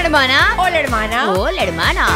Hola, hermana. Hola, hermana. Hola, hermana.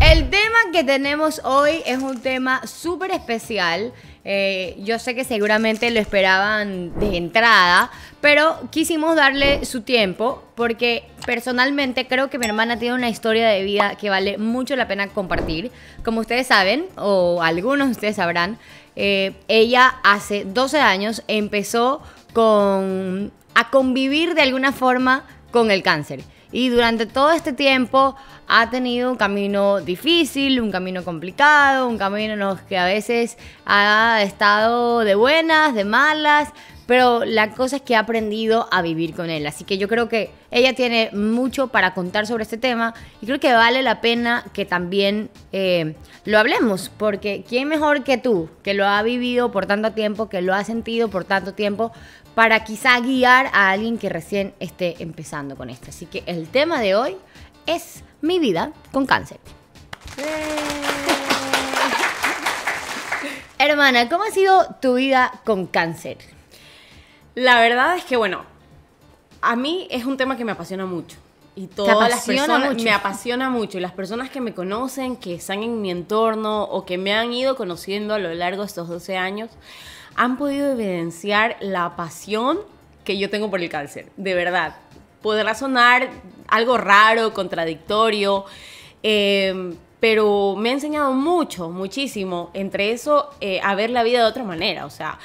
El tema que tenemos hoy es un tema súper especial eh, yo sé que seguramente lo esperaban de entrada, pero quisimos darle su tiempo porque personalmente creo que mi hermana tiene una historia de vida que vale mucho la pena compartir. Como ustedes saben, o algunos de ustedes sabrán, eh, ella hace 12 años empezó a convivir de alguna forma con el cáncer. Y durante todo este tiempo ha tenido un camino difícil, un camino complicado, un camino los que a veces ha estado de buenas, de malas, pero la cosa es que ha aprendido a vivir con él. Así que yo creo que ella tiene mucho para contar sobre este tema y creo que vale la pena que también eh, lo hablemos, porque ¿quién mejor que tú, que lo ha vivido por tanto tiempo, que lo ha sentido por tanto tiempo, para quizá guiar a alguien que recién esté empezando con esto? Así que el tema de hoy es mi vida con cáncer. Hermana, ¿cómo ha sido tu vida con cáncer? La verdad es que, bueno, a mí es un tema que me apasiona mucho. Y todas las personas me apasiona mucho. Y las personas que me conocen, que están en mi entorno o que me han ido conociendo a lo largo de estos 12 años, han podido evidenciar la pasión que yo tengo por el cáncer. De verdad. Podrá sonar algo raro, contradictorio. Em, pero me ha enseñado mucho, muchísimo, entre eso, eh, a ver la vida de otra manera. O sea,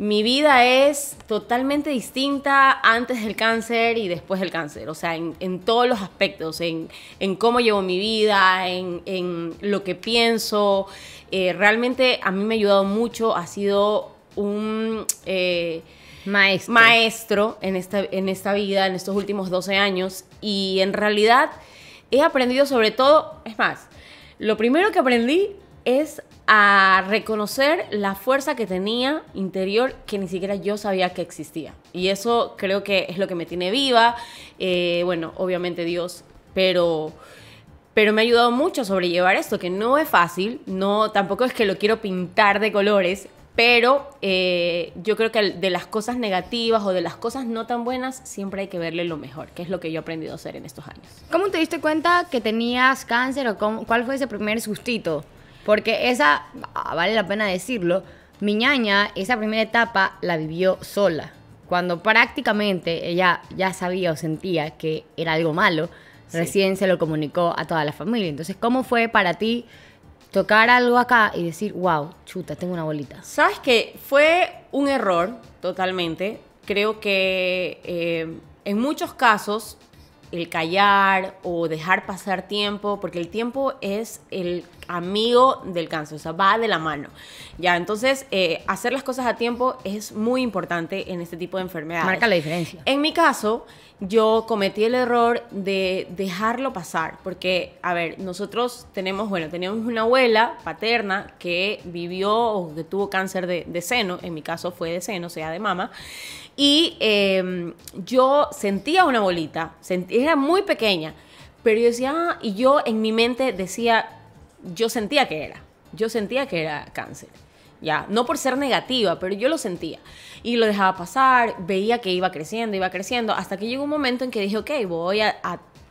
mi vida es totalmente distinta antes del cáncer y después del cáncer, o sea, en, todos los aspectos, en, cómo llevo mi vida, en, lo que pienso. Eh, realmente a mí me ha ayudado mucho, ha sido un... Eh, maestro, maestro en, esta, en esta vida, en estos últimos 12 años. Y en realidad he aprendido sobre todo, es más, lo primero que aprendí es a reconocer la fuerza que tenía interior que ni siquiera yo sabía que existía. Y eso creo que es lo que me tiene viva. Eh, bueno, obviamente Dios, pero pero me ha ayudado mucho a sobrellevar esto, que no es fácil, no, tampoco es que lo quiero pintar de colores, pero eh, yo creo que de las cosas negativas o de las cosas no tan buenas siempre hay que verle lo mejor, que es lo que yo he aprendido a hacer en estos años. ¿Cómo te diste cuenta que tenías cáncer o cuál fue ese primer sustito? Porque esa, ah, vale la pena decirlo, mi ñaña, esa primera etapa la vivió sola. Cuando prácticamente ella ya sabía o sentía que era algo malo, recién se lo comunicó a toda la familia. Entonces, ¿cómo fue para ti tocar algo acá y decir, wow, chuta, tengo una bolita? Sabes que fue un error totalmente. Creo que eh, en muchos casos el callar o dejar pasar tiempo, porque el tiempo es el amigo del cáncer, o sea, va de la mano. Ya, entonces, eh, hacer las cosas a tiempo es muy importante en este tipo de enfermedades. Marca la diferencia. En mi caso, yo cometí el error de dejarlo pasar, porque, a ver, nosotros tenemos, bueno, teníamos una abuela paterna que vivió o que tuvo cáncer de, seno, en mi caso fue de seno, o sea, de mama, y em, yo sentía una bolita, era muy pequeña, pero yo decía, ah", y yo en mi mente decía, yo sentía que era, yo sentía que era cáncer. Ya, no por ser negativa, pero yo lo sentía. Y lo dejaba pasar, veía que iba creciendo, iba creciendo, hasta que llegó un momento en que dije, ok, voy a,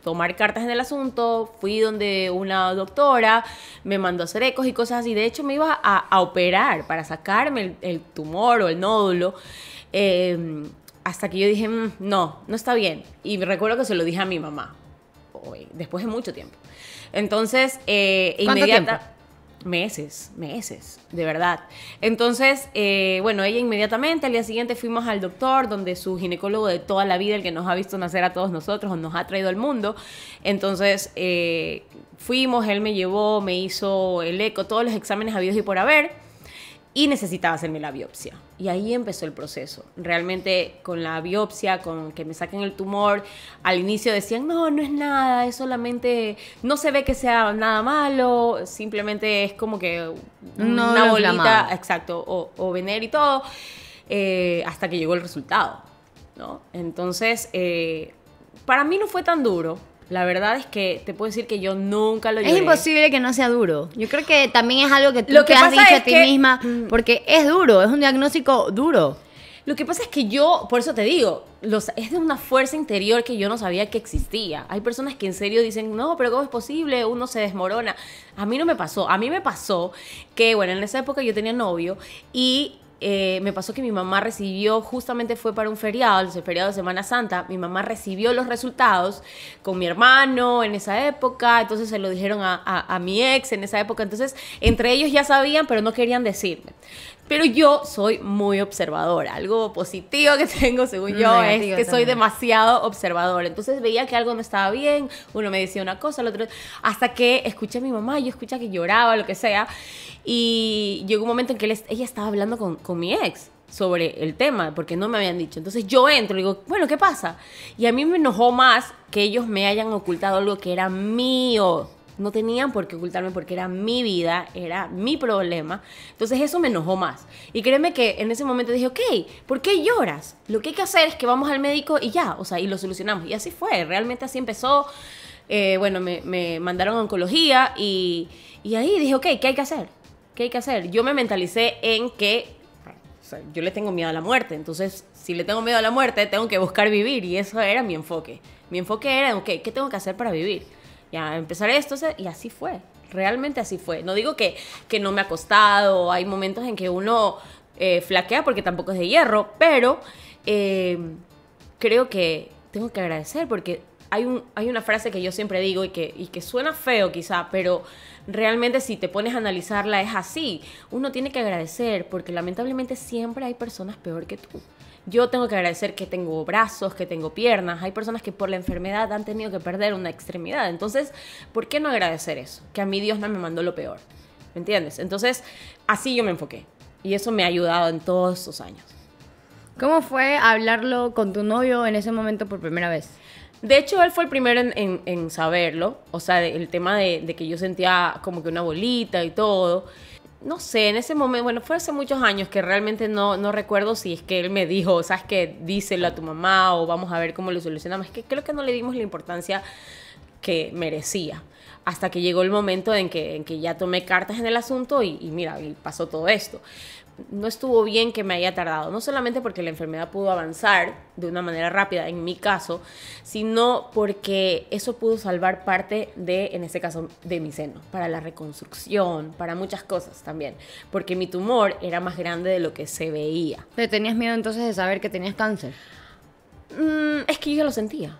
tomar cartas en el asunto, fui donde una doctora me mandó a hacer ecos y cosas así. De hecho, me iba a, operar para sacarme el, el, tumor o el nódulo. Em, hasta que yo dije, mm, no, no está bien. Y recuerdo que se lo dije a mi mamá, después de mucho tiempo. Entonces, eh, Meses, meses, de verdad. Entonces, eh, bueno, ella inmediatamente, al día siguiente fuimos al doctor, donde su ginecólogo de toda la vida, el que nos ha visto nacer a todos nosotros, nos ha traído al mundo. Entonces, eh, fuimos, él me llevó, me hizo el eco, todos los exámenes habidos y por haber, y necesitaba hacerme la biopsia. Y ahí empezó el proceso. Realmente con la biopsia, con que me saquen el tumor, al inicio decían, no, no es nada, es solamente, no se ve que sea nada malo, simplemente es como que una bolita, exacto, o, o vener y todo, eh, hasta que llegó el resultado. ¿no? Entonces, eh, para mí no fue tan duro, la verdad es que te puedo decir que yo nunca lo lloré. Es imposible que no sea duro. Yo creo que también es algo que tú lo te has dicho a ti misma, mm. porque es duro, es un diagnóstico duro. Lo que pasa es que yo, por eso te digo, los, es de una fuerza interior que yo no sabía que existía. Hay personas que en serio dicen, no, pero ¿cómo es posible? Uno se desmorona. A mí no me pasó. A mí me pasó que, bueno, en esa época yo tenía novio y eh, me pasó que mi mamá recibió, justamente fue para un feriado, el feriado de Semana Santa, mi mamá recibió los resultados con mi hermano en esa época, entonces se lo dijeron a, a mi ex en esa época, entonces entre ellos ya sabían, pero no querían decirme. Pero yo soy muy observadora. Algo positivo que tengo, según yo, es que soy demasiado observadora. Entonces veía que algo no estaba bien, uno me decía una cosa, el otro, hasta que escuché a mi mamá, yo escuché que lloraba, lo que sea. Y llegó un momento en que ella estaba hablando con, con mi ex sobre el tema, porque no me habían dicho. Entonces yo entro y digo, bueno, ¿qué pasa? Y a mí me enojó más que ellos me hayan ocultado algo que era mío. No tenían por qué ocultarme porque era mi vida, era mi problema. Entonces eso me enojó más. Y créeme que en ese momento dije, ok, ¿por qué lloras? Lo que hay que hacer es que vamos al médico y ya, o sea, y lo solucionamos. Y así fue, realmente así empezó. Eh, bueno, me, mandaron a oncología y, y ahí dije, ok, ¿qué hay que hacer? ¿Qué hay que hacer? Yo me mentalicé en que yo le tengo miedo a la muerte, entonces si le tengo miedo a la muerte, tengo que buscar vivir y eso era mi enfoque. Mi enfoque era, ok, ¿qué tengo que hacer para vivir? ya empezaré esto, y así fue. Realmente así fue. No digo que, no me ha costado, hay momentos en que uno eh, flaquea porque tampoco es de hierro, pero eh, creo que tengo que agradecer porque hay, un, hay una frase que yo siempre digo y que, y que suena feo quizá, pero realmente si te pones a analizarla es así. Uno tiene que agradecer porque lamentablemente siempre hay personas peor que tú. Yo tengo que agradecer que tengo brazos, que tengo piernas. Hay personas que por la enfermedad han tenido que perder una extremidad. Entonces, ¿por qué no agradecer eso? Que a mí Dios no me mandó lo peor. ¿Me entiendes? Entonces, así yo me enfoqué. Y eso me ha ayudado en todos esos años. ¿Cómo fue hablarlo con tu novio en ese momento por primera vez? De hecho, él fue el primero en, saberlo. O sea, el tema de, de que yo sentía como que una bolita y todo no sé, en ese momento, bueno, fue hace muchos años que realmente no, no recuerdo si es que él me dijo, sabes que díselo a tu mamá o vamos a ver cómo lo solucionamos. que creo que no le dimos la importancia que merecía. Hasta que llegó el momento en que, en que ya tomé cartas en el asunto y, y mira, pasó todo esto no estuvo bien que me haya tardado, no solamente porque la enfermedad pudo avanzar de una manera rápida en mi caso, sino porque eso pudo salvar parte de, en este caso, de mi seno, para la reconstrucción, para muchas cosas también, porque mi tumor era más grande de lo que se veía. ¿Te tenías miedo entonces de saber que tenías cáncer? Mm, es que yo lo sentía.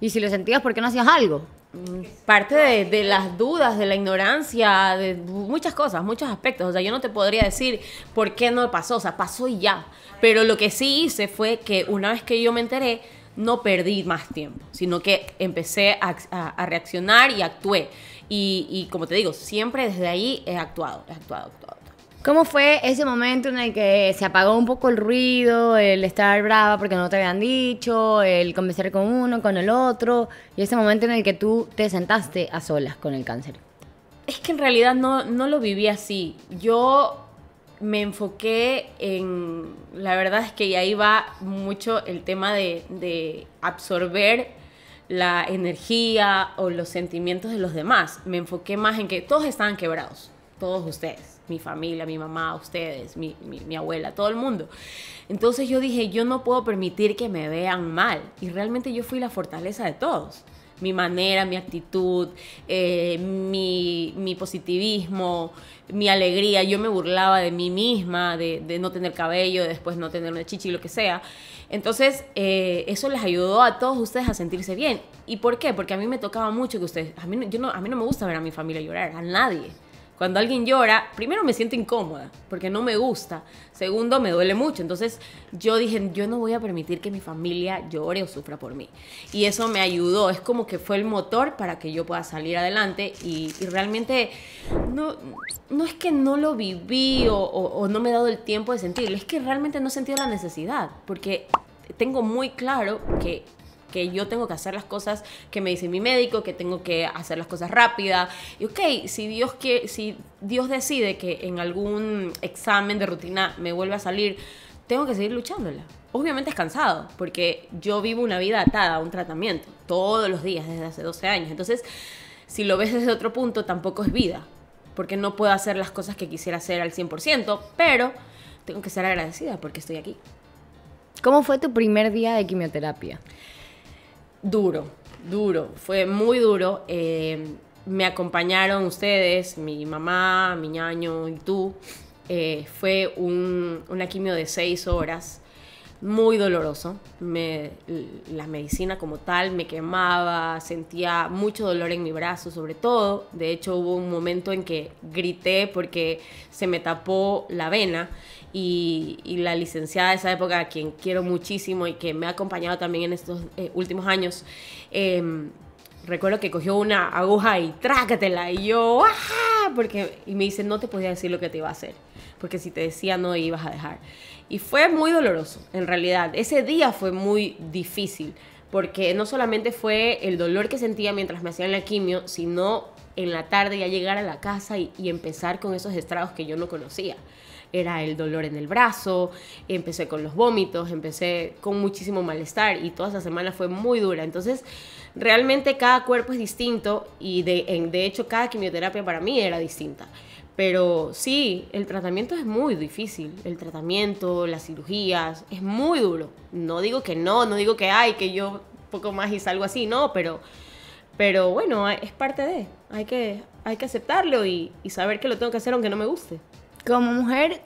¿Y si lo sentías, por qué no hacías algo? Mm, parte de, las dudas, de la ignorancia, de muchas cosas, muchos aspectos. O sea, yo no te podría decir por qué no pasó, o sea, pasó y ya. Pero lo que sí hice fue que una vez que yo me enteré, no perdí más tiempo, sino que empecé a, reaccionar y actué. Y, y, como te digo, siempre desde ahí he actuado, he actuado, he actuado. ¿Cómo fue ese momento en el que se apagó un poco el ruido, el estar brava porque no te habían dicho, el conversar con uno, con el otro, y ese momento en el que tú te sentaste a solas con el cáncer? Es que en realidad no, no lo viví así. Yo me enfoqué en, la verdad es que ahí va mucho el tema de, de absorber la energía o los sentimientos de los demás. Me enfoqué más en que todos estaban quebrados, todos ustedes mi familia, mi mamá, ustedes, mi, mi, abuela, todo el mundo. Entonces yo dije, yo no puedo permitir que me vean mal. Y realmente yo fui la fortaleza de todos. Mi manera, mi actitud, eh, mi, positivismo, mi alegría. Yo me burlaba de mí misma, de, no tener cabello, después no tener una chichi, lo que sea. Entonces, eh, eso les ayudó a todos ustedes a sentirse bien. ¿Y por qué? Porque a mí me tocaba mucho que ustedes. A mí, no, a mí no me gusta ver a mi familia llorar, a nadie. Cuando alguien llora, primero me siento incómoda, porque no me gusta. Segundo, me duele mucho. Entonces yo dije, yo no voy a permitir que mi familia llore o sufra por mí. Y eso me ayudó, es como que fue el motor para que yo pueda salir adelante. Y, realmente no, no es que no lo viví o, o no me he dado el tiempo de sentirlo, es que realmente no he sentido la necesidad, porque tengo muy claro que que yo tengo que hacer las cosas que me dice mi médico, que tengo que hacer las cosas rápidas. Y ok, si Dios, que, si Dios decide que en algún examen de rutina me vuelva a salir, tengo que seguir luchándola. Obviamente es cansado, porque yo vivo una vida atada a un tratamiento todos los días desde hace 12 años. Entonces, si lo ves desde otro punto, tampoco es vida, porque no puedo hacer las cosas que quisiera hacer al 100%, pero tengo que ser agradecida porque estoy aquí. ¿Cómo fue tu primer día de quimioterapia? Duro, duro, fue muy duro. Eh, me acompañaron ustedes, mi mamá, mi ñaño y tú. Eh, fue un, una quimio de seis horas, muy doloroso. Me, la medicina como tal me quemaba, sentía mucho dolor en mi brazo sobre todo. De hecho hubo un momento en que grité porque se me tapó la vena y, la licenciada de esa época, a quien quiero muchísimo y que me ha acompañado también en estos eh, últimos años, em, recuerdo que cogió una aguja y trácatela y yo, ¡ah! Porque, y me dice, no te podía decir lo que te iba a hacer, porque si te decía no ibas a dejar. Y fue muy doloroso, en realidad. Ese día fue muy difícil, porque no solamente fue el dolor que sentía mientras me hacían la quimio, sino en la tarde ya llegar a la casa y, y empezar con esos estragos que yo no conocía era el dolor en el brazo, empecé con los vómitos, empecé con muchísimo malestar y toda esa semana fue muy dura. Entonces, realmente cada cuerpo es distinto y de, en, de hecho cada quimioterapia para mí era distinta. Pero sí, el tratamiento es muy difícil. El tratamiento, las cirugías, es muy duro. No digo que no, no digo que hay, que yo poco más y salgo así, no, pero, pero bueno, es parte de. Hay que, hay que aceptarlo y saber que lo tengo que hacer aunque no me guste. Como mujer,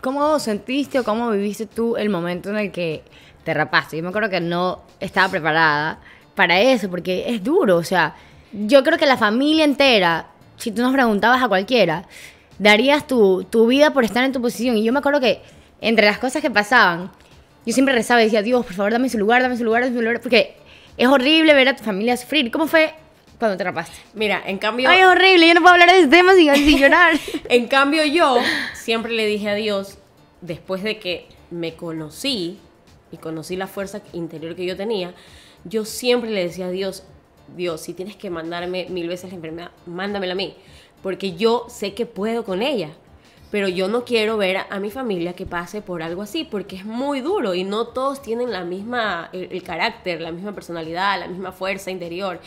¿cómo sentiste o cómo viviste tú el momento en el que te rapaste? Yo me acuerdo que no estaba preparada para eso, porque es duro, o sea, yo creo que la familia entera, si tú nos preguntabas a cualquiera, darías tu, vida por estar en tu posición. Y yo me acuerdo que entre las cosas que pasaban, yo siempre rezaba y decía, Dios, por favor, dame su lugar, dame su lugar, dame su lugar, porque es horrible ver a tu familia sufrir. ¿Cómo fue cuando te rapaste. Mira, en cambio. Ay, es horrible, yo no puedo hablar de ese tema sin, sin llorar. en cambio, yo siempre le dije a Dios, después de que me conocí y conocí la fuerza interior que yo tenía, yo siempre le decía a Dios, Dios, si tienes que mandarme mil veces la enfermedad, mándamela a mí, porque yo sé que puedo con ella pero yo no quiero ver a, mi familia que pase por algo así, porque es muy duro y no todos tienen la misma, el, el carácter, la misma personalidad, la misma fuerza interior.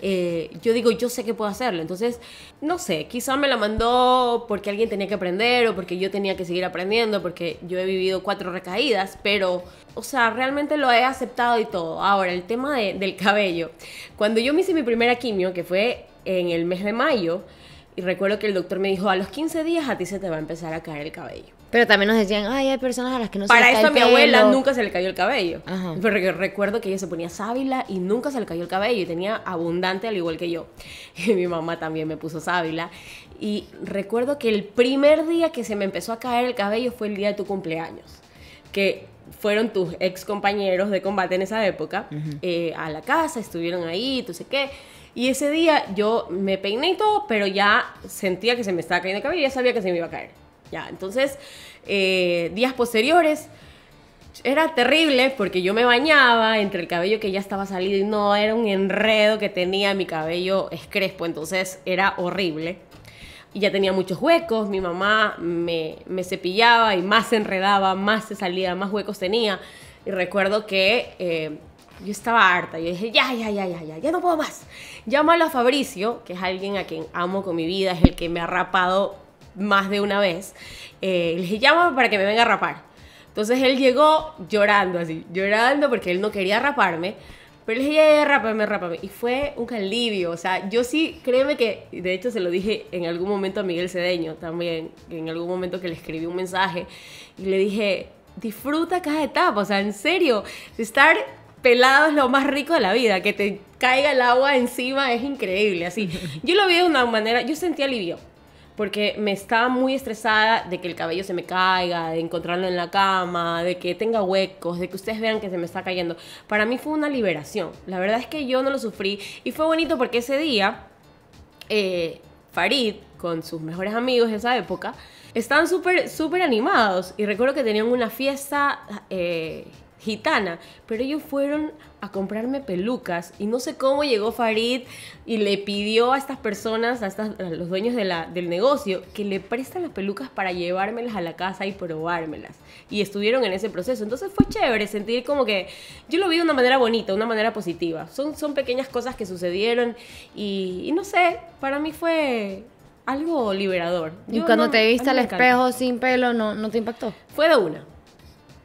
Eh, yo digo, yo sé que puedo hacerlo, entonces, no sé, quizá me la mandó porque alguien tenía que aprender o porque yo tenía que seguir aprendiendo, porque yo he vivido cuatro recaídas, pero, o sea, realmente lo he aceptado y todo. Ahora, el tema del cabello. Cuando yo me hice mi primera quimio, que fue en el mes de mayo, y recuerdo que el doctor me dijo, a los 15 días a ti se te va a empezar a caer el cabello. Pero también nos decían, ay, hay personas a las que no Para se Para eso a mi abuela nunca se le cayó el cabello. pero recuerdo que ella se ponía sábila y nunca se le cayó el cabello. Y tenía abundante al igual que yo. Y mi mamá también me puso sábila. Y recuerdo que el primer día que se me empezó a caer el cabello fue el día de tu cumpleaños. Que fueron tus ex compañeros de combate en esa época eh, a la casa, estuvieron ahí, tú sé qué y ese día yo me peiné y todo, pero ya sentía que se me estaba cayendo el cabello, ya sabía que se me iba a caer. Ya, entonces, eh, días posteriores, era terrible porque yo me bañaba entre el cabello que ya estaba salido y no, era un enredo que tenía mi cabello escrespo, entonces era horrible. Y ya tenía muchos huecos, mi mamá me, cepillaba y más se enredaba, más se salía, más huecos tenía. Y recuerdo que eh, yo estaba harta. Yo dije, ya, ya, ya, ya, ya, ya no puedo más. Llámalo a Fabricio, que es alguien a quien amo con mi vida, es el que me ha rapado más de una vez. Eh, le dije, llámame para que me venga a rapar. Entonces él llegó llorando así, llorando porque él no quería raparme. Pero le dije, ya, rápame, rápame. Y fue un alivio. O sea, yo sí, créeme que, de hecho se lo dije en algún momento a Miguel Cedeño también, en algún momento que le escribí un mensaje y le dije, disfruta cada etapa. O sea, en serio, estar pelado es lo más rico de la vida, que te caiga el agua encima es increíble, así. Yo lo vi de una manera, yo sentí alivio, porque me estaba muy estresada de que el cabello se me caiga, de encontrarlo en la cama, de que tenga huecos, de que ustedes vean que se me está cayendo. Para mí fue una liberación, la verdad es que yo no lo sufrí y fue bonito porque ese día eh, Farid, con sus mejores amigos de esa época, estaban súper, súper animados y recuerdo que tenían una fiesta... Eh, gitana, pero ellos fueron a comprarme pelucas y no sé cómo llegó Farid y le pidió a estas personas, a, los dueños del negocio, que le prestan las pelucas para llevármelas a la casa y probármelas. Y estuvieron en ese proceso. Entonces fue chévere sentir como que yo lo vi de una manera bonita, de una manera positiva. Son, pequeñas cosas que sucedieron y, no sé, para mí fue algo liberador. y cuando te viste al espejo sin pelo, no, ¿no te impactó? Fue de una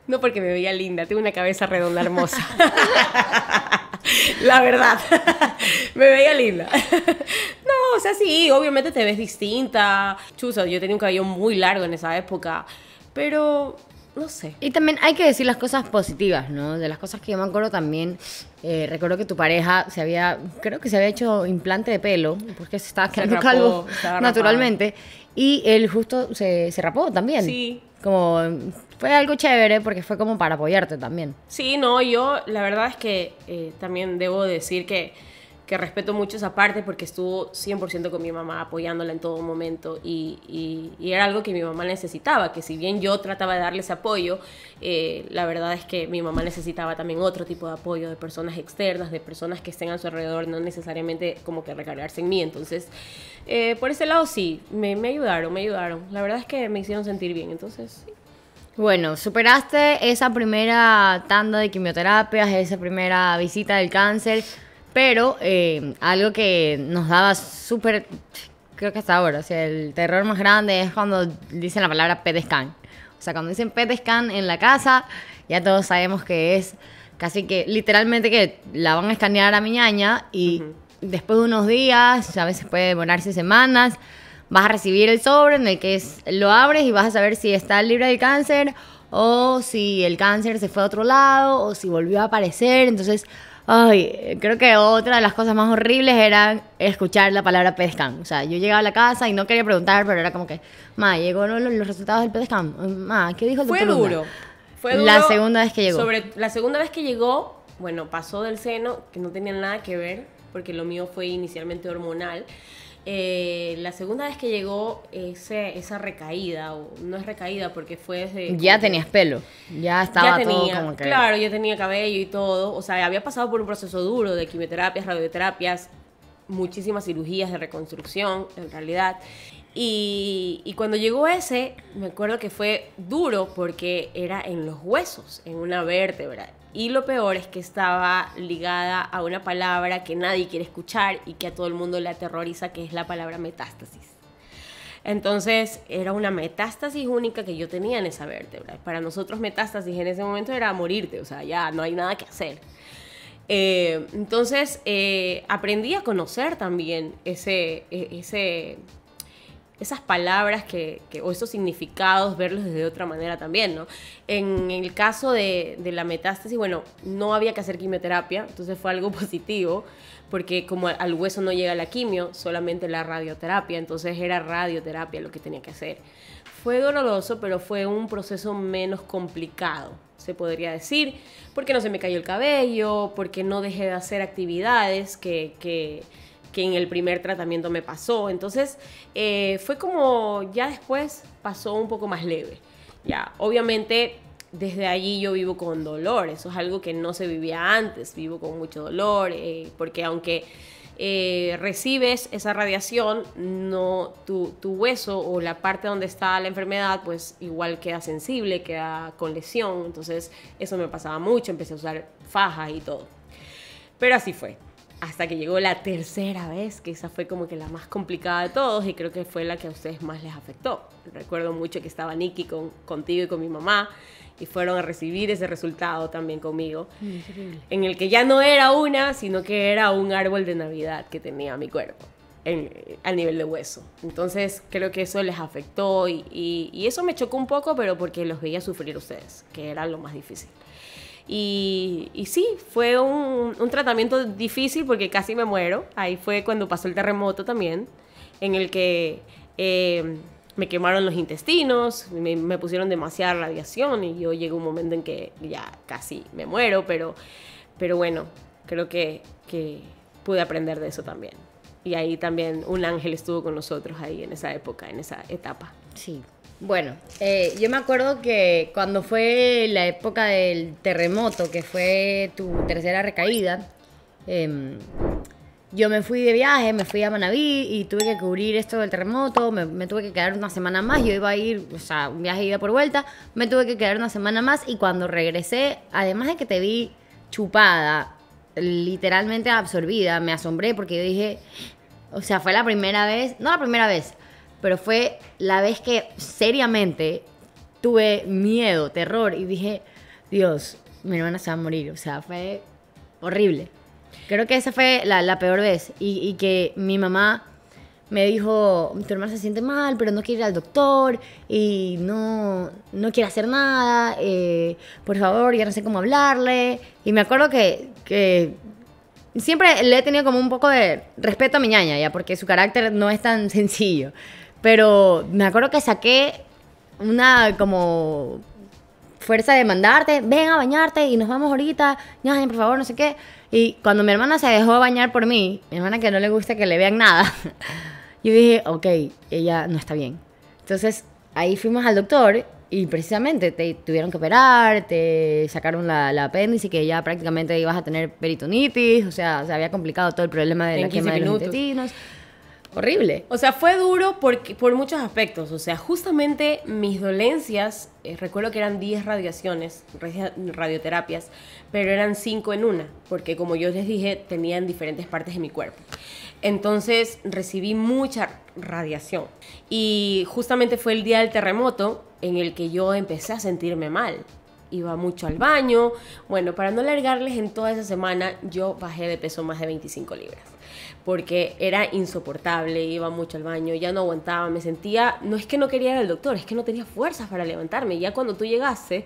no porque me veía linda, tengo una cabeza redonda hermosa. la verdad, me veía linda. no, o sea, sí, obviamente te ves distinta. Chusa, yo tenía un cabello muy largo en esa época, pero no sé. Y también hay que decir las cosas positivas, ¿no? De las cosas que yo me acuerdo también, eh, recuerdo que tu pareja se había, creo que se había hecho implante de pelo, porque se estaba quedando calvo naturalmente, y él justo se, se rapó también. Sí, como fue algo chévere porque fue como para apoyarte también. Sí, no, yo la verdad es que eh, también debo decir que que respeto mucho esa parte porque estuvo 100% con mi mamá apoyándola en todo momento y, y, era algo que mi mamá necesitaba, que si bien yo trataba de darle ese apoyo, eh, la verdad es que mi mamá necesitaba también otro tipo de apoyo de personas externas, de personas que estén a su alrededor, no necesariamente como que recargarse en mí. Entonces, eh, por ese lado sí, me, me ayudaron, me ayudaron. La verdad es que me hicieron sentir bien, entonces sí. Bueno, superaste esa primera tanda de quimioterapias, esa primera visita del cáncer. Pero eh, algo que nos daba súper, creo que hasta ahora, o sea, el terror más grande es cuando dicen la palabra PET scan. O sea, cuando dicen PET scan en la casa, ya todos sabemos que es casi que literalmente que la van a escanear a mi ñaña y después de unos días, a veces puede demorarse semanas, vas a recibir el sobre en el que lo abres y vas a saber si está libre del cáncer o si el cáncer se fue a otro lado o si volvió a aparecer. Entonces, Ay, creo que otra de las cosas más horribles era escuchar la palabra PEDSCAN. O sea, yo llegaba a la casa y no quería preguntar, pero era como que, ma, llegó los, resultados del PEDSCAN. Ma, ¿qué dijo el Fue duro. Fue duro. La segunda vez que llegó. Sobre la segunda vez que llegó, bueno, pasó del seno, que no tenía nada que ver, porque lo mío fue inicialmente hormonal. Eh, la segunda vez que llegó ese, esa recaída, o no es recaída porque fue desde... Ya tenías pelo, ya estaba todo como que... Claro, ya tenía cabello y todo, o sea, había pasado por un proceso duro de quimioterapias, radioterapias, muchísimas cirugías de reconstrucción, en realidad. Y, cuando llegó ese, me acuerdo que fue duro porque era en los huesos, en una vértebra. Y lo peor es que estaba ligada a una palabra que nadie quiere escuchar y que a todo el mundo le aterroriza, que es la palabra metástasis. Entonces era una metástasis única que yo tenía en esa vértebra. Para nosotros metástasis en ese momento era morirte, o sea, ya no hay nada que hacer. Eh, entonces eh, aprendí a conocer también ese, e, ese esas palabras que, o esos significados, verlos desde otra manera también, ¿no? En el caso de, la metástasis, bueno, no había que hacer quimioterapia, entonces fue algo positivo, porque como al hueso no llega la quimio, solamente la radioterapia, entonces era radioterapia lo que tenía que hacer. Fue doloroso, pero fue un proceso menos complicado, se podría decir, porque no se me cayó el cabello, porque no dejé de hacer actividades que que en el primer tratamiento me pasó. Entonces eh, fue como ya después pasó un poco más leve. Ya, obviamente desde allí yo vivo con dolor, eso es algo que no se vivía antes, vivo con mucho dolor, eh, porque aunque eh, recibes esa radiación, no, tu, tu, hueso o la parte donde está la enfermedad, pues igual queda sensible, queda con lesión, entonces eso me pasaba mucho, empecé a usar fajas y todo. Pero así fue hasta que llegó la tercera vez, que esa fue como que la más complicada de todos y creo que fue la que a ustedes más les afectó. Recuerdo mucho que estaba Nikki contigo y con mi mamá y fueron a recibir ese resultado también conmigo, en el que ya no era una, sino que era un árbol de Navidad que tenía mi cuerpo. En, nivel de hueso. Entonces creo que eso les afectó y, y eso me chocó un poco, pero porque los veía sufrir ustedes, que era lo más difícil. Y, sí, fue un, tratamiento difícil porque casi me muero. Ahí fue cuando pasó el terremoto también, en el que em, me quemaron los intestinos, me, pusieron demasiada radiación y yo llegué a un momento en que ya casi me muero, pero, pero bueno, creo que pude aprender de eso también. Y ahí también un ángel estuvo con nosotros ahí en esa época, en esa etapa. Sí. Bueno, eh, yo me acuerdo que cuando fue la época del terremoto, que fue tu tercera recaída, em, yo me fui de viaje, me fui a Manaví y tuve que cubrir esto del terremoto, me, tuve que quedar una semana más, yo iba a ir, o sea, un viaje ida por vuelta, me tuve que quedar una semana más y cuando regresé, además de que te vi chupada, literalmente absorbida, me asombré porque yo dije, o sea, fue la primera vez, no la primera vez, pero fue la vez que seriamente tuve miedo, terror y dije, Dios, mi hermana se va a morir, o sea, fue horrible. Creo que esa fue la, peor vez y, y que mi mamá me dijo, tu hermana se siente mal, pero no quiere ir al doctor y no, no quiere hacer nada, eh, por favor, ya no sé cómo hablarle. Y me acuerdo que, que, siempre le he tenido como un poco de respeto a mi ñaña, ya, porque su carácter no es tan sencillo. Pero me acuerdo que saqué una como fuerza de mandarte, ven a bañarte y nos vamos ahorita, ñaña, por favor, no sé qué. Y cuando mi hermana se dejó bañar por mí, mi hermana que no le gusta que le vean nada, Yo dije, ok, ella no está bien. Entonces ahí fuimos al doctor y precisamente te tuvieron que operar, te sacaron la, apéndice que ya prácticamente ibas a tener peritonitis, o sea, se había complicado todo el problema de la quema de los intestinos horrible. O sea, fue duro porque, por muchos aspectos. O sea, justamente mis dolencias, eh, recuerdo que eran 10 radiaciones, radioterapias, pero eran 5 en una, porque como yo les dije, tenían diferentes partes de mi cuerpo. Entonces recibí mucha radiación. Y justamente fue el día del terremoto en el que yo empecé a sentirme mal iba mucho al baño. Bueno, para no alargarles en toda esa semana, yo bajé de peso más de 25 libras porque era insoportable, iba mucho al baño, ya no aguantaba, me sentía, no es que no quería ir al doctor, es que no tenía fuerzas para levantarme. Ya cuando tú llegaste,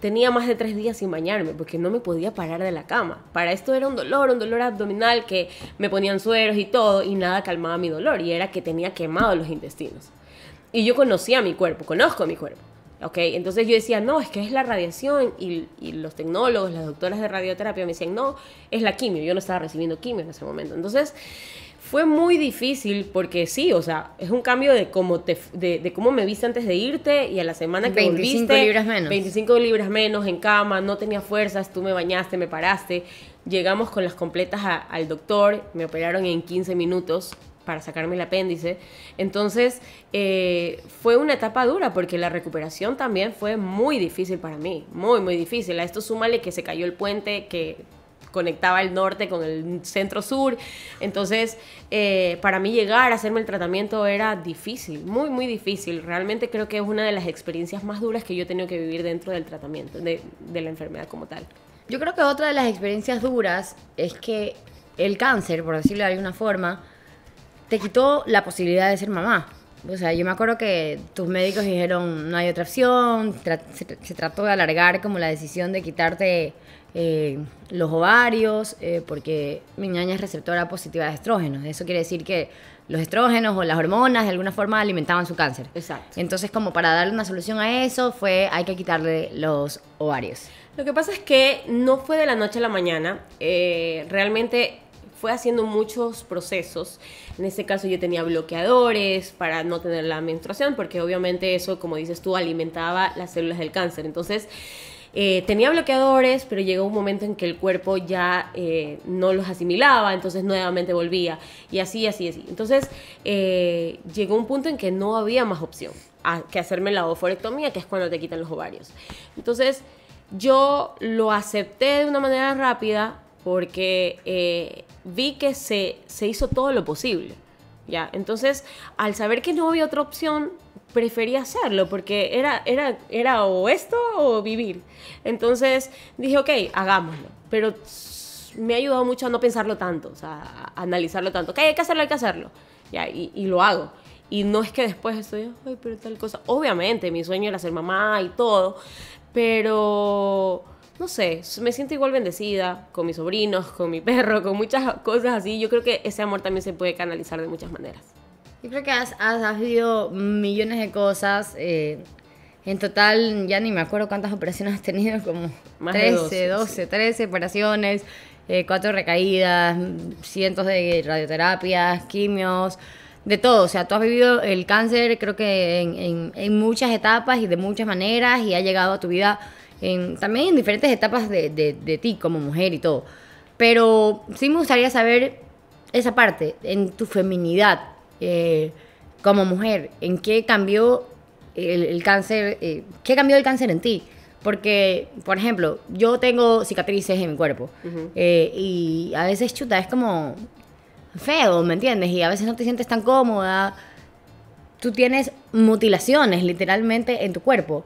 tenía más de tres días sin bañarme porque no me podía parar de la cama. Para esto era un dolor, un dolor abdominal que me ponían sueros y todo y nada calmaba mi dolor y era que tenía quemados los intestinos. Y yo conocía mi cuerpo, conozco mi cuerpo. Entonces yo decía, no, es que es la radiación y, los tecnólogos, las doctoras de radioterapia me decían, no, es la quimio, yo no estaba recibiendo quimio en ese momento. Entonces fue muy difícil porque sí, o sea, es un cambio de cómo, te, de, cómo me viste antes de irte y a la semana que 25 libras menos. 25 libras menos en cama, no tenía fuerzas, tú me bañaste, me paraste. Llegamos con las completas al doctor, me operaron en 15 minutos, para sacarme el apéndice. Entonces eh, fue una etapa dura porque la recuperación también fue muy difícil para mí, muy, muy difícil. A esto súmale que se cayó el puente que conectaba el norte con el centro sur. Entonces, eh, para mí llegar a hacerme el tratamiento era difícil, muy, muy difícil. Realmente creo que es una de las experiencias más duras que yo he tenido que vivir dentro del tratamiento, de, de la enfermedad como tal. Yo creo que otra de las experiencias duras es que el cáncer, por decirlo de alguna forma, te quitó la posibilidad de ser mamá. O sea, yo me acuerdo que tus médicos dijeron, no hay otra opción, se, trató de alargar como la decisión de quitarte eh, los ovarios, eh, porque mi ñaña es receptora positiva de estrógenos. Eso quiere decir que los estrógenos o las hormonas de alguna forma alimentaban su cáncer. Exacto. Entonces, como para darle una solución a eso, fue hay que quitarle los ovarios. Lo que pasa es que no fue de la noche a la mañana. Eh, realmente fue haciendo muchos procesos. En este caso yo tenía bloqueadores para no tener la menstruación, porque obviamente eso, como dices tú, alimentaba las células del cáncer. Entonces, eh, tenía bloqueadores, pero llegó un momento en que el cuerpo ya eh, no los asimilaba, entonces nuevamente volvía, y así, así, así. Entonces eh, llegó un punto en que no había más opción que hacerme la oforectomía, que es cuando te quitan los ovarios. Entonces yo lo acepté de una manera rápida, porque eh, vi que se, se, hizo todo lo posible. ¿ya? Entonces, al saber que no había otra opción, preferí hacerlo porque era, era, era o esto o vivir. Entonces dije, ok, hagámoslo. Pero me ha ayudado mucho a no pensarlo tanto, o sea, analizarlo tanto. Que hay que hacerlo, hay que hacerlo. ¿ya? Y, y lo hago. Y no es que después estoy, ay, pero tal cosa. Obviamente, mi sueño era ser mamá y todo, pero no sé, me siento igual bendecida con mis sobrinos, con mi perro, con muchas cosas así. Yo creo que ese amor también se puede canalizar de muchas maneras. Yo creo que has, vivido millones de cosas. Eh, en total, ya ni me acuerdo cuántas operaciones has tenido, como Más 13, 12, 13 operaciones, eh, cuatro recaídas, cientos de radioterapias, quimios, de todo. O sea, tú has vivido el cáncer, creo que en, en muchas etapas y de muchas maneras, y ha llegado a tu vida también en diferentes etapas de, ti como mujer y todo. Pero sí me gustaría saber esa parte, en tu feminidad eh, como mujer, en qué cambió el, cáncer, eh, qué cambió el cáncer en ti. Porque, por ejemplo, yo tengo cicatrices en mi cuerpo eh, y a veces chuta, es como feo, ¿me entiendes? Y a veces no te sientes tan cómoda. Tú tienes mutilaciones literalmente en tu cuerpo.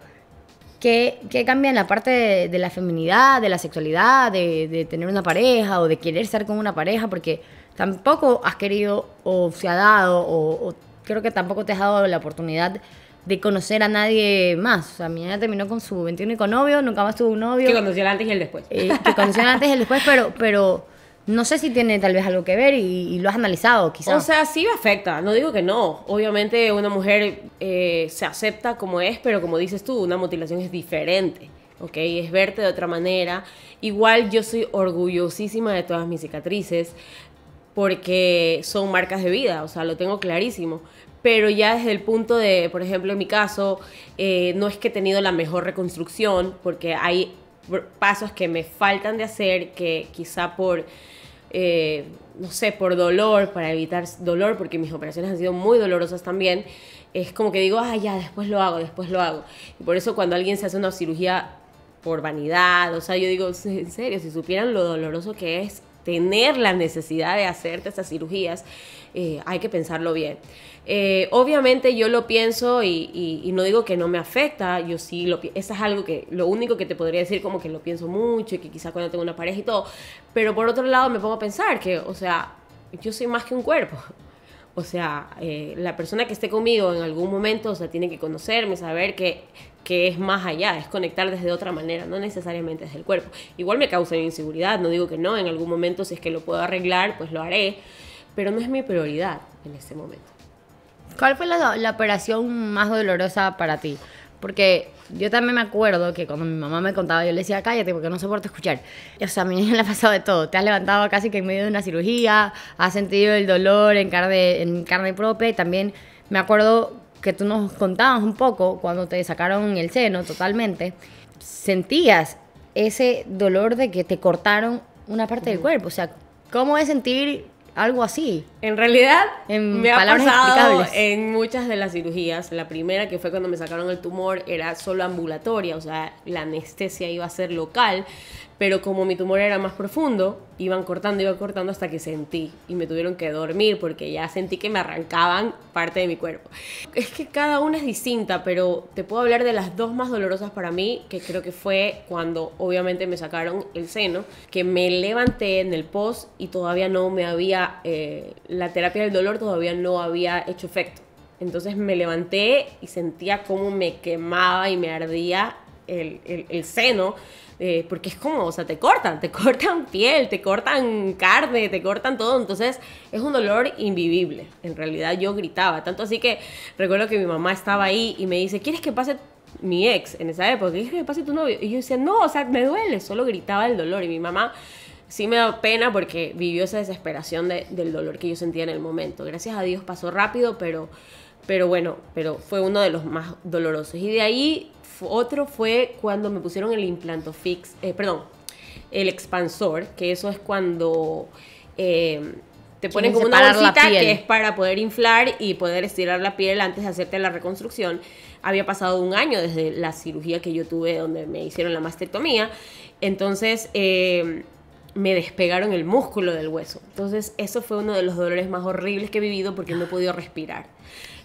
¿Qué, cambia en la parte de, la feminidad, de la sexualidad, de, tener una pareja o de querer estar con una pareja? Porque tampoco has querido o se ha dado o, creo que tampoco te has dado la oportunidad de conocer a nadie más. O sea, mi niña terminó con su 21 con novio, nunca más tuvo un novio. Que conoció antes y el después. Eh, que conoció antes y el después, pero, pero no sé si tiene tal vez algo que ver y, lo has analizado, quizás. O sea, sí me afecta, no digo que no. Obviamente una mujer eh, se acepta como es, pero como dices tú, una mutilación es diferente. ¿ok? Es verte de otra manera. Igual yo soy orgullosísima de todas mis cicatrices porque son marcas de vida, o sea, lo tengo clarísimo. Pero ya desde el punto de, por ejemplo, en mi caso, eh, no es que he tenido la mejor reconstrucción porque hay pasos que me faltan de hacer que quizá por eh, no sé, por dolor, para evitar dolor, porque mis operaciones han sido muy dolorosas también, es como que digo, ah, ya, después lo hago, después lo hago. Y por eso cuando alguien se hace una cirugía por vanidad, o sea, yo digo, en serio, si supieran lo doloroso que es tener la necesidad de hacerte estas cirugías, eh, hay que pensarlo bien. Eh, obviamente yo lo pienso y, no digo que no me afecta, yo sí lo eso es algo que lo único que te podría decir como que lo pienso mucho y que quizás cuando tengo una pareja y todo, pero por otro lado me pongo a pensar que, o sea, yo soy más que un cuerpo. O sea, eh, la persona que esté conmigo en algún momento, o sea, tiene que conocerme, saber que que es más allá, es conectar desde otra manera, no necesariamente desde el cuerpo. Igual me causa inseguridad, no digo que no, en algún momento si es que lo puedo arreglar, pues lo haré, pero no es mi prioridad en este momento. ¿Cuál fue la, operación más dolorosa para ti? Porque yo también me acuerdo que cuando mi mamá me contaba, yo le decía, cállate porque no soporto escuchar. O sea, a mi niña le ha pasado de todo. Te has levantado casi que en medio de una cirugía, has sentido el dolor en carne, en carne propia y también me acuerdo que tú nos contabas un poco cuando te sacaron el seno totalmente, sentías ese dolor de que te cortaron una parte del cuerpo. O sea, ¿cómo es sentir algo así? En realidad, en me ha pasado en muchas de las cirugías. La primera, que fue cuando me sacaron el tumor, era solo ambulatoria, o sea, la anestesia iba a ser local, pero como mi tumor era más profundo, iban cortando, iba cortando hasta que sentí y me tuvieron que dormir porque ya sentí que me arrancaban parte de mi cuerpo. Es que cada una es distinta, pero te puedo hablar de las dos más dolorosas para mí, que creo que fue cuando obviamente me sacaron el seno, que me levanté en el post y todavía no me había... Eh, la terapia del dolor todavía no había hecho efecto. Entonces me levanté y sentía cómo me quemaba y me ardía el, seno, eh, porque es como, o sea, te cortan, te cortan piel, te cortan carne, te cortan todo, entonces es un dolor invivible. En realidad yo gritaba, tanto así que recuerdo que mi mamá estaba ahí y me dice, ¿quieres que pase mi ex en esa época? ¿Quieres que pase tu novio? Y yo decía, no, o sea, me duele, solo gritaba el dolor y mi mamá sí me da pena porque vivió esa desesperación del dolor que yo sentía en el momento. Gracias a Dios pasó rápido, pero, pero bueno, pero fue uno de los más dolorosos. Y de ahí otro fue cuando me pusieron el implanto fix, eh, perdón, el expansor, que eso es cuando... Eh, te ponen como una bolsita que es para poder inflar y poder estirar la piel antes de hacerte la reconstrucción. Había pasado un año desde la cirugía que yo tuve donde me hicieron la mastectomía. Entonces, eh, me despegaron el músculo del hueso. Entonces, eso fue uno de los dolores más horribles que he vivido porque no he podido respirar.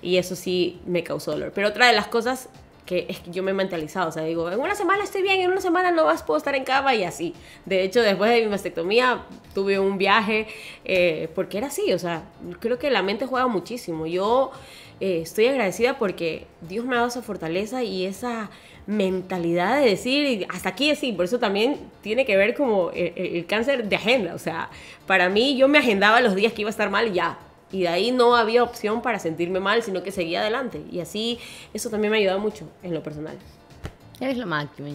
Y eso sí me causó dolor. Pero otra de las cosas que es que yo me he mentalizado, o sea, digo, en una semana estoy bien, en una semana no vas, puedo estar en cama y así. De hecho, después de mi mastectomía tuve un viaje, eh, porque era así, o sea, creo que la mente juega muchísimo. Yo eh, estoy agradecida porque Dios me ha dado esa fortaleza y esa mentalidad de decir, hasta aquí sí por eso también tiene que ver como el, cáncer de agenda, o sea, para mí yo me agendaba los días que iba a estar mal y ya. Y de ahí no había opción para sentirme mal, sino que seguía adelante. Y así, eso también me ha ayudado mucho en lo personal. Eres lo máximo,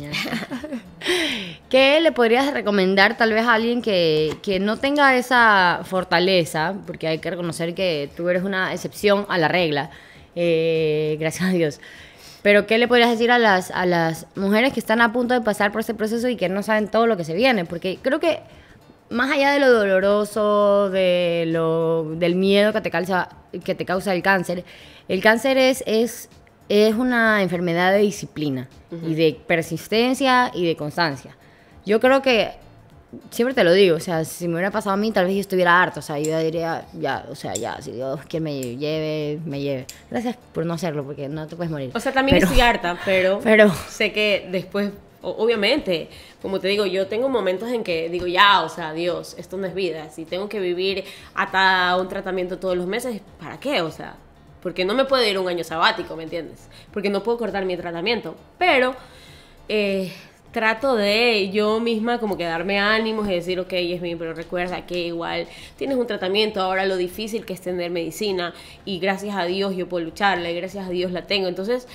¿Qué le podrías recomendar tal vez a alguien que, que, no tenga esa fortaleza? Porque hay que reconocer que tú eres una excepción a la regla, eh, gracias a Dios. Pero ¿qué le podrías decir a las, a las mujeres que están a punto de pasar por ese proceso y que no saben todo lo que se viene? Porque creo que más allá de lo doloroso, de lo, del miedo que te, causa, que te causa el cáncer, el cáncer es, es, es una enfermedad de disciplina y de persistencia y de constancia. Yo creo que siempre te lo digo, o sea, si me hubiera pasado a mí, tal vez yo estuviera harto, o sea, yo diría, ya, o sea, ya, si Dios quiere me lleve, me lleve. Gracias por no hacerlo, porque no te puedes morir. O sea, también estoy harta, pero, sé que después, obviamente, como te digo, yo tengo momentos en que digo, ya, o sea, Dios, esto no es vida, si tengo que vivir hasta un tratamiento todos los meses, ¿para qué? O sea, porque no me puedo ir un año sabático, ¿me entiendes? Porque no puedo cortar mi tratamiento, pero... Eh, trato de yo misma como que darme ánimos y decir, ok, es bien, pero recuerda que igual tienes un tratamiento, ahora lo difícil que es tener medicina y gracias a Dios yo puedo lucharla y gracias a Dios la tengo. Entonces,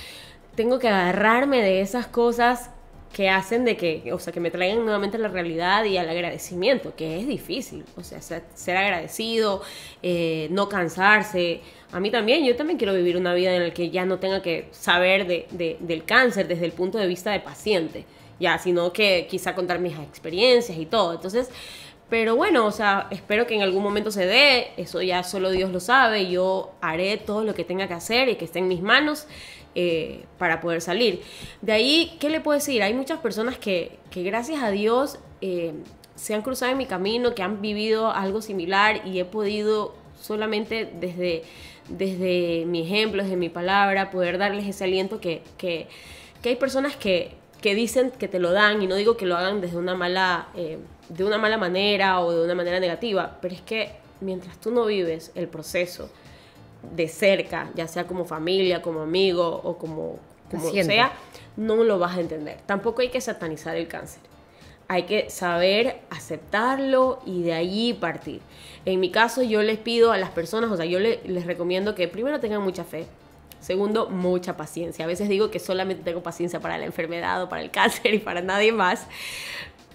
tengo que agarrarme de esas cosas que hacen de que, o sea, que me traigan nuevamente a la realidad y al agradecimiento, que es difícil, o sea, ser agradecido, eh, no cansarse. A mí también, yo también quiero vivir una vida en la que ya no tenga que saber de, del cáncer desde el punto de vista de paciente ya, sino que quizá contar mis experiencias y todo. Entonces, pero bueno, o sea, espero que en algún momento se dé, eso ya solo Dios lo sabe, yo haré todo lo que tenga que hacer y que esté en mis manos eh, para poder salir. De ahí, ¿qué le puedo decir? Hay muchas personas que, gracias a Dios eh, se han cruzado en mi camino, que han vivido algo similar y he podido solamente desde, desde mi ejemplo, desde mi palabra, poder darles ese aliento que, que hay personas que, que dicen que te lo dan y no digo que lo hagan desde una mala eh, de una mala manera o de una manera negativa pero es que mientras tú no vives el proceso de cerca ya sea como familia como amigo o como como sea no lo vas a entender tampoco hay que satanizar el cáncer hay que saber aceptarlo y de allí partir. En mi caso yo les pido a las personas, o sea, yo les recomiendo que primero tengan mucha fe, Segundo, mucha paciencia. A veces digo que solamente tengo paciencia para la enfermedad o para el cáncer y para nadie más.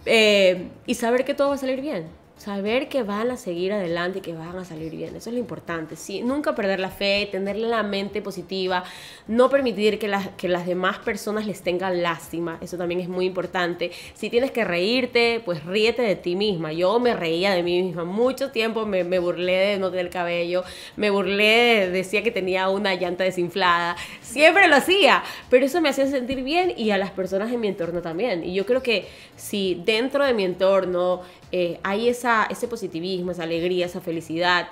Eh, y saber que todo va a salir bien saber que van a seguir adelante y que van a salir bien. Eso es lo importante, ¿sí? Nunca perder la fe, tener la mente positiva, no permitir que las, que las demás personas les tengan lástima. Eso también es muy importante. Si tienes que reírte, pues ríete de ti misma. Yo me reía de mí misma. Mucho tiempo me, burlé de no tener cabello, me burlé, decía que tenía una llanta desinflada. Siempre lo hacía, pero eso me hacía sentir bien y a las personas en mi entorno también. Y yo creo que si dentro de mi entorno eh, hay esa ese positivismo, esa alegría, esa felicidad,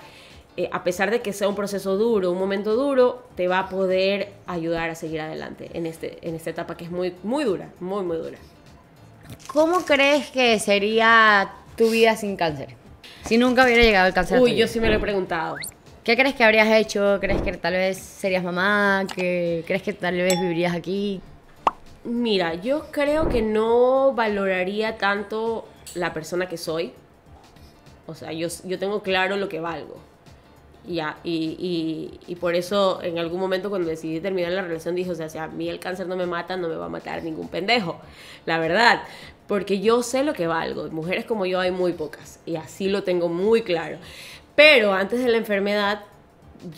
eh, a pesar de que sea un proceso duro, un momento duro, te va a poder ayudar a seguir adelante en, este, en esta etapa que es muy, muy dura, muy, muy dura. ¿Cómo crees que sería tu vida sin cáncer? Si nunca hubiera llegado el cáncer. Uy, yo sí me lo he preguntado. ¿Qué crees que habrías hecho? ¿Crees que tal vez serías mamá? ¿Que ¿Crees que tal vez vivirías aquí? Mira, yo creo que no valoraría tanto la persona que soy o sea, yo, tengo claro lo que valgo. Ya, y, y, y, por eso en algún momento cuando decidí terminar la relación dije, o sea, si a mí el cáncer no me mata, no me va a matar ningún pendejo, la verdad, porque yo sé lo que valgo, mujeres como yo hay muy pocas y así lo tengo muy claro. Pero antes de la enfermedad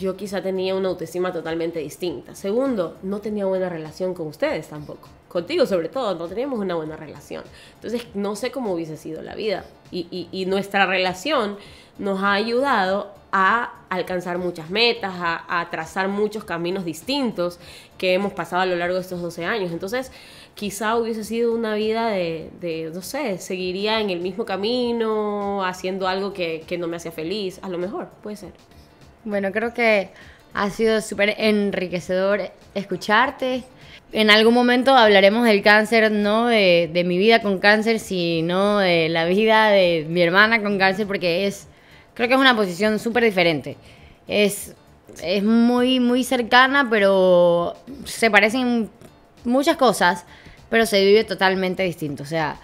yo quizá tenía una autoestima totalmente distinta. Segundo, no tenía buena relación con ustedes tampoco contigo sobre todo, no teníamos una buena relación. Entonces no sé cómo hubiese sido la vida. Y, nuestra relación nos ha ayudado a alcanzar muchas metas, a, trazar muchos caminos distintos que hemos pasado a lo largo de estos 12 años. Entonces, quizá hubiese sido una vida de, de no sé, seguiría en el mismo camino, haciendo algo que, que no me hacía feliz, a lo mejor, puede ser. Bueno, creo que ha sido súper enriquecedor escucharte, en algún momento hablaremos del cáncer, no de, mi vida con cáncer, sino de la vida de mi hermana con cáncer, porque es, creo que es una posición súper diferente. Es, es muy, muy cercana, pero se parecen muchas cosas, pero se vive totalmente distinto. O sea,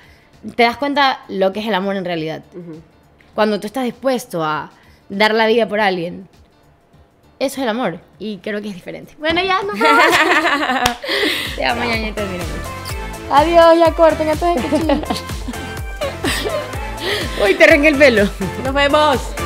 te das cuenta lo que es el amor en realidad. Cuando tú estás dispuesto a dar la vida por alguien, eso es el amor y creo que es diferente. Bueno, ya nos vamos. Te amo, ñaña, Adiós, ya corten a todos Uy, te rengué el pelo. Nos vemos.